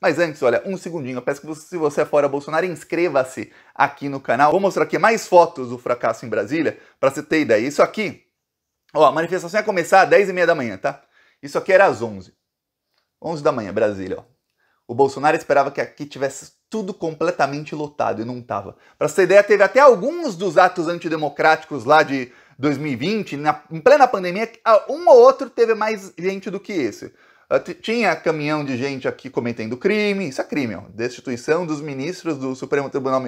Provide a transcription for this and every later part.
Mas antes, olha, um segundinho, eu peço que você, se você é fora Bolsonaro, inscreva-se aqui no canal. Vou mostrar aqui mais fotos do fracasso em Brasília, para você ter ideia. Isso aqui, ó, a manifestação ia começar às 10h30 da manhã, tá? Isso aqui era às 11 11 da manhã, Brasília, ó. O Bolsonaro esperava que aqui tivesse tudo completamente lotado e não estava. Para você ter ideia, teve até alguns dos atos antidemocráticos lá de 2020, na, em plena pandemia, ah, um ou outro teve mais gente do que esse. Ah, tinha caminhão de gente aqui cometendo crime, isso é crime, ó. destituição dos ministros do Supremo Tribunal,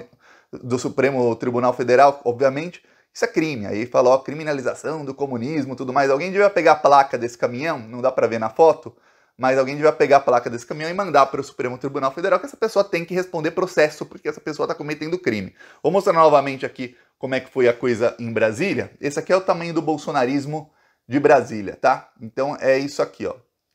do Supremo Tribunal Federal, obviamente, isso é crime. Aí falou criminalização do comunismo, tudo mais. Alguém devia pegar a placa desse caminhão, não dá para ver na foto, mas alguém devia pegar a placa desse caminhão e mandar para o Supremo Tribunal Federal que essa pessoa tem que responder processo porque essa pessoa está cometendo crime. Vou mostrar novamente aqui como é que foi a coisa em Brasília. Esse aqui é o tamanho do bolsonarismo de Brasília, tá? Então é isso aqui, ó.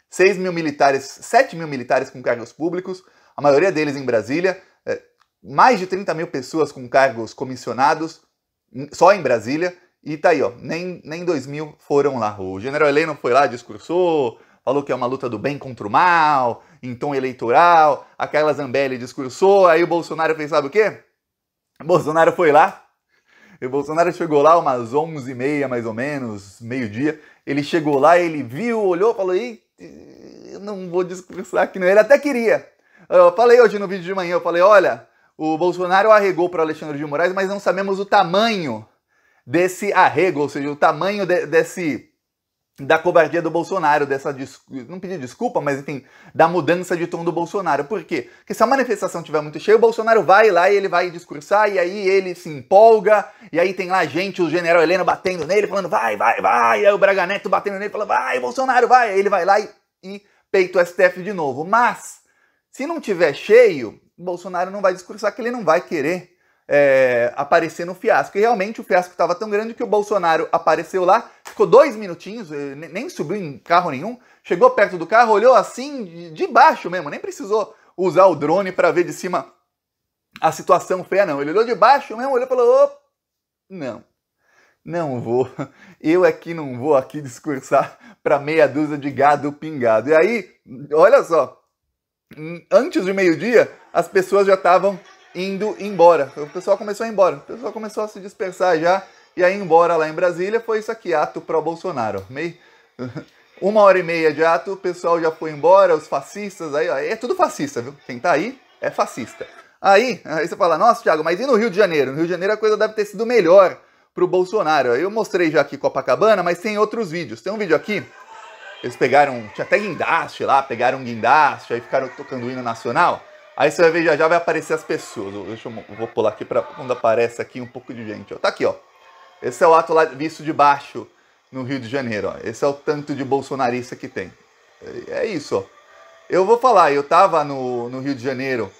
6 mil militares, 7 mil militares com cargos públicos, a maioria deles em Brasília, é, mais de 30 mil pessoas com cargos comissionados só em Brasília, e tá aí, ó, nem, nem 2 mil foram lá. O general Heleno foi lá, discursou, falou que é uma luta do bem contra o mal, em tom eleitoral, a Carla Zambelli discursou, aí o Bolsonaro fez sabe o quê? O Bolsonaro foi lá, e o Bolsonaro chegou lá umas 11 e meia, mais ou menos, meio-dia, ele chegou lá, ele viu, olhou, falou, eita, eu não vou discursar que não. Ele até queria. Eu falei hoje no vídeo de manhã, eu falei, olha, o Bolsonaro arregou para Alexandre de Moraes, mas não sabemos o tamanho desse arrego, ou seja, o tamanho de, desse da covardia do Bolsonaro, dessa não pedir desculpa, mas enfim, da mudança de tom do Bolsonaro. Por quê? Porque se a manifestação tiver muito cheia, o Bolsonaro vai lá e ele vai discursar e aí ele se empolga e aí tem lá gente, o General Heleno batendo nele, falando vai, vai, vai, e aí o Braga Neto batendo nele, falando vai, Bolsonaro, vai, E ele vai lá e, e peito o STF de novo. Mas, se não tiver cheio, Bolsonaro não vai discursar que ele não vai querer é, aparecer no fiasco. E realmente o fiasco estava tão grande que o Bolsonaro apareceu lá, ficou dois minutinhos, eh, nem subiu em carro nenhum, chegou perto do carro, olhou assim, de baixo mesmo, nem precisou usar o drone para ver de cima a situação feia, não. Ele olhou de baixo mesmo, olhou e falou: oh, não, não vou. Eu aqui é não vou aqui discursar para meia dúzia de gado pingado. E aí, olha só, antes de meio-dia, as pessoas já estavam indo embora. O pessoal começou a ir embora. O pessoal começou a se dispersar já e aí embora lá em Brasília. Foi isso aqui, ato pró-Bolsonaro. Meio... Uma hora e meia de ato, o pessoal já foi embora, os fascistas aí, ó, é tudo fascista, viu? Quem tá aí é fascista. Aí, aí você fala, nossa, Thiago, mas e no Rio de Janeiro? No Rio de Janeiro a coisa deve ter sido melhor para o Bolsonaro. Eu mostrei já aqui Copacabana, mas tem outros vídeos. Tem um vídeo aqui, eles pegaram, tinha até guindaste lá, pegaram guindaste, aí ficaram tocando o hino nacional. Aí você vai ver, já já vai aparecer as pessoas. Deixa eu, vou pular aqui para quando aparece aqui um pouco de gente. Ó. Tá aqui, ó. Esse é o ato lá visto de baixo no Rio de Janeiro, ó. Esse é o tanto de bolsonarista que tem. É, é isso, ó. Eu vou falar, eu tava no, no Rio de Janeiro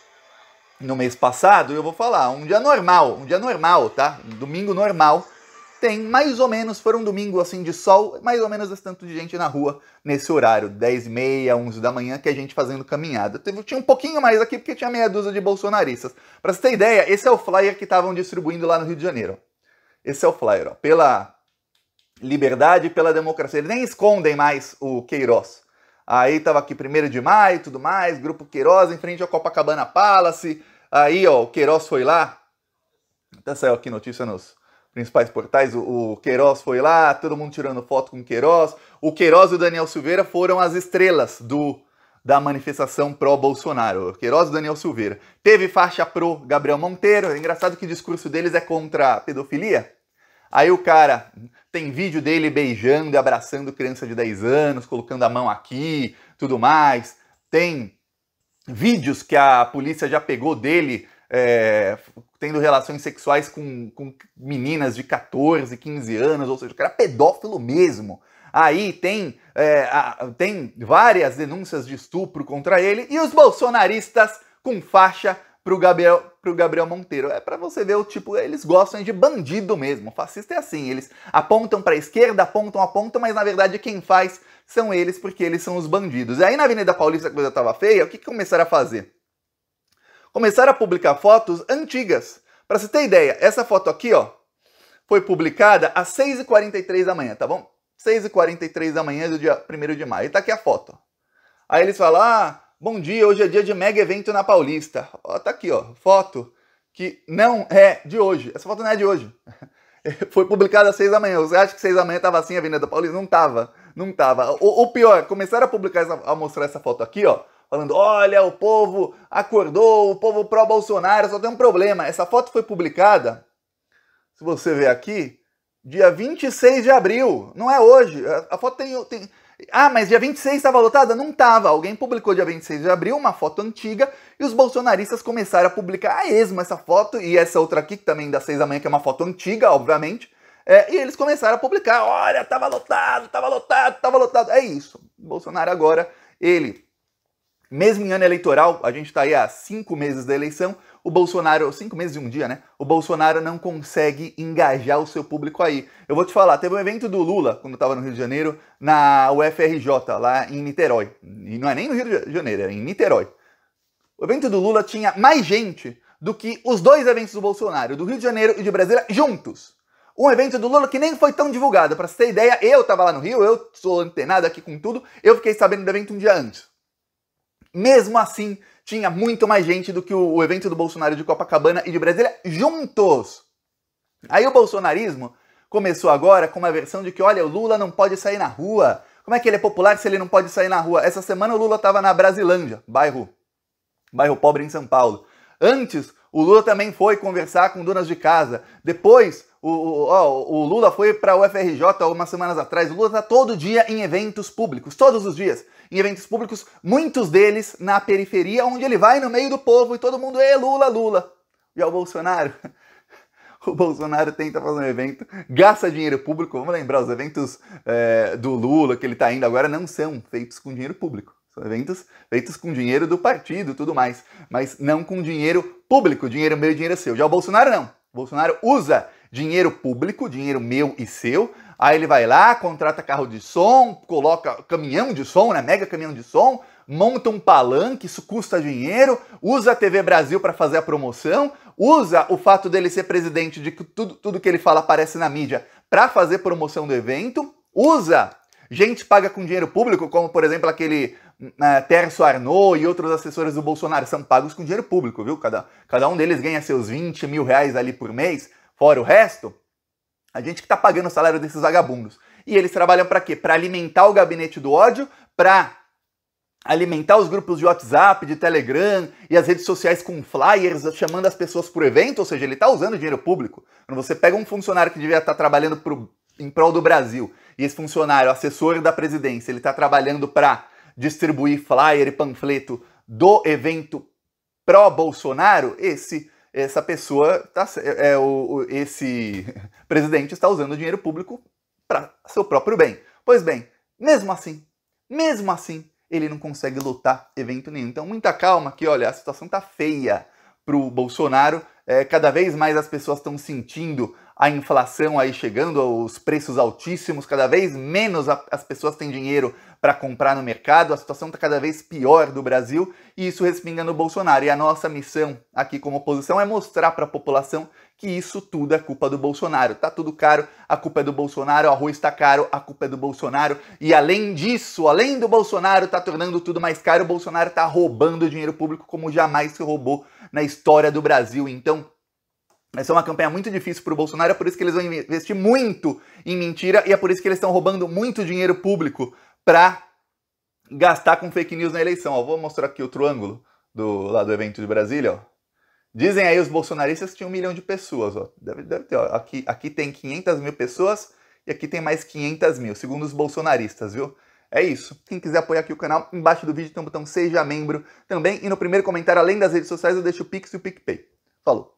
no mês passado, eu vou falar, um dia normal, um dia normal, tá? Um domingo normal, tem mais ou menos, foi um domingo assim de sol, mais ou menos esse tanto de gente na rua nesse horário, 10 e meia, 11 da manhã, que a é gente fazendo caminhada. Tinha um pouquinho mais aqui porque tinha meia dúzia de bolsonaristas. Pra você ter ideia, esse é o flyer que estavam distribuindo lá no Rio de Janeiro. Esse é o flyer, ó, pela liberdade e pela democracia. Eles nem escondem mais o Queiroz. Aí tava aqui 1 de maio e tudo mais, Grupo Queiroz em frente ao Copacabana Palace. Aí, ó, o Queiroz foi lá. Até saiu aqui notícia nos principais portais. O, o Queiroz foi lá, todo mundo tirando foto com o Queiroz. O Queiroz e o Daniel Silveira foram as estrelas do da manifestação pró-Bolsonaro. Queiroz e Daniel Silveira. Teve faixa pro Gabriel Monteiro. É engraçado que o discurso deles é contra a pedofilia. Aí o cara tem vídeo dele beijando e abraçando criança de 10 anos, colocando a mão aqui, tudo mais. Tem vídeos que a polícia já pegou dele é, tendo relações sexuais com, com meninas de 14, 15 anos, ou seja, o cara é pedófilo mesmo. Aí tem, é, a, tem várias denúncias de estupro contra ele e os bolsonaristas com faixa pro Gabriel, pro Gabriel Monteiro. É para você ver o tipo, eles gostam de bandido mesmo. O fascista é assim, eles apontam para a esquerda, apontam, apontam, mas na verdade quem faz são eles porque eles são os bandidos. E aí na Avenida Paulista a coisa tava feia, o que, que começaram a fazer? Começaram a publicar fotos antigas. Para você ter ideia, essa foto aqui, ó, foi publicada às 6h43 da manhã, tá bom? 6h43 da manhã do dia 1 de maio. E tá aqui a foto. Aí eles falam, ah, Bom dia, hoje é dia de mega evento na Paulista. Ó, tá aqui, ó, foto que não é de hoje. Essa foto não é de hoje. Foi publicada às seis da manhã. Você acha que seis da manhã tava assim a Avenida Paulista? Não tava, não tava. O, o pior, começaram a publicar, essa, a mostrar essa foto aqui, ó, falando, olha, o povo acordou, o povo pró-Bolsonaro, só tem um problema. Essa foto foi publicada, se você ver aqui, dia 26 de abril, não é hoje. A, a foto tem, tem ah, mas dia 26 estava lotada? Não estava. Alguém publicou dia 26 de abril uma foto antiga e os bolsonaristas começaram a publicar a esmo essa foto e essa outra aqui, que também da 6 da manhã, que é uma foto antiga, obviamente. É, e eles começaram a publicar: olha, estava lotado, estava lotado, estava lotado. É isso. Bolsonaro agora, ele, mesmo em ano eleitoral, a gente está aí há cinco meses da eleição, o Bolsonaro, cinco meses e um dia, né? O Bolsonaro não consegue engajar o seu público aí. Eu vou te falar, teve um evento do Lula, quando eu tava no Rio de Janeiro, na UFRJ, lá em Niterói. E não é nem no Rio de Janeiro, é em Niterói. O evento do Lula tinha mais gente do que os dois eventos do Bolsonaro, do Rio de Janeiro e de Brasília, juntos. Um evento do Lula que nem foi tão divulgado. Para você ter ideia, eu tava lá no Rio, eu sou antenado aqui com tudo, eu fiquei sabendo do evento um dia antes. Mesmo assim, tinha muito mais gente do que o evento do Bolsonaro de Copacabana e de Brasília juntos. Aí o bolsonarismo começou agora com uma versão de que, olha, o Lula não pode sair na rua. Como é que ele é popular se ele não pode sair na rua? Essa semana o Lula estava na Brasilândia, bairro, bairro pobre em São Paulo. Antes, o Lula também foi conversar com donas de casa. Depois, o, o, o Lula foi para o FRJ algumas semanas atrás. O Lula está todo dia em eventos públicos, todos os dias. Em eventos públicos, muitos deles na periferia, onde ele vai no meio do povo e todo mundo, é Lula, Lula. E ao é Bolsonaro? o Bolsonaro tenta fazer um evento, gasta dinheiro público. Vamos lembrar, os eventos é, do Lula que ele está indo agora não são feitos com dinheiro público. São eventos feitos com dinheiro do partido tudo mais, mas não com dinheiro público, dinheiro meu, dinheiro seu. Já o Bolsonaro não. O Bolsonaro usa dinheiro público, dinheiro meu e seu. Aí ele vai lá, contrata carro de som, coloca caminhão de som, né? Mega caminhão de som, monta um palanque, isso custa dinheiro, usa a TV Brasil para fazer a promoção, usa o fato dele ser presidente de que tudo, tudo que ele fala aparece na mídia para fazer promoção do evento, usa gente paga com dinheiro público, como por exemplo aquele uh, Terço Arnaud e outros assessores do Bolsonaro, são pagos com dinheiro público, viu? Cada, cada um deles ganha seus 20 mil reais ali por mês fora o resto, a gente que está pagando o salário desses vagabundos. E eles trabalham para quê? Para alimentar o gabinete do ódio, para alimentar os grupos de WhatsApp, de Telegram e as redes sociais com flyers chamando as pessoas para o evento, ou seja, ele está usando dinheiro público. Quando você pega um funcionário que devia estar tá trabalhando pro, em prol do Brasil e esse funcionário, assessor da presidência, ele está trabalhando para distribuir flyer e panfleto do evento pró-Bolsonaro, esse essa pessoa, tá, é, é, o, esse presidente está usando o dinheiro público para seu próprio bem. Pois bem, mesmo assim, mesmo assim, ele não consegue lutar evento nenhum. Então, muita calma que, olha, a situação tá feia pro Bolsonaro. É, cada vez mais as pessoas estão sentindo a inflação aí chegando, os preços altíssimos, cada vez menos as pessoas têm dinheiro para comprar no mercado, a situação está cada vez pior do Brasil e isso respinga no Bolsonaro. E a nossa missão aqui como oposição é mostrar para a população que isso tudo é culpa do Bolsonaro. Tá tudo caro, a culpa é do Bolsonaro, o arroz está caro, a culpa é do Bolsonaro. E além disso, além do Bolsonaro tá tornando tudo mais caro, o Bolsonaro tá roubando dinheiro público como jamais se roubou na história do Brasil. Então, essa é uma campanha muito difícil para o Bolsonaro, é por isso que eles vão investir muito em mentira e é por isso que eles estão roubando muito dinheiro público para gastar com fake news na eleição. Ó, vou mostrar aqui outro ângulo do, lado do evento de Brasília. Ó. Dizem aí os bolsonaristas que tinha um milhão de pessoas. Ó. Deve, deve ter, ó. Aqui, aqui tem 500 mil pessoas e aqui tem mais 500 mil, segundo os bolsonaristas, viu? É isso. Quem quiser apoiar aqui o canal, embaixo do vídeo tem um botão Seja Membro também. E no primeiro comentário, além das redes sociais, eu deixo o Pix e o PicPay. Falou!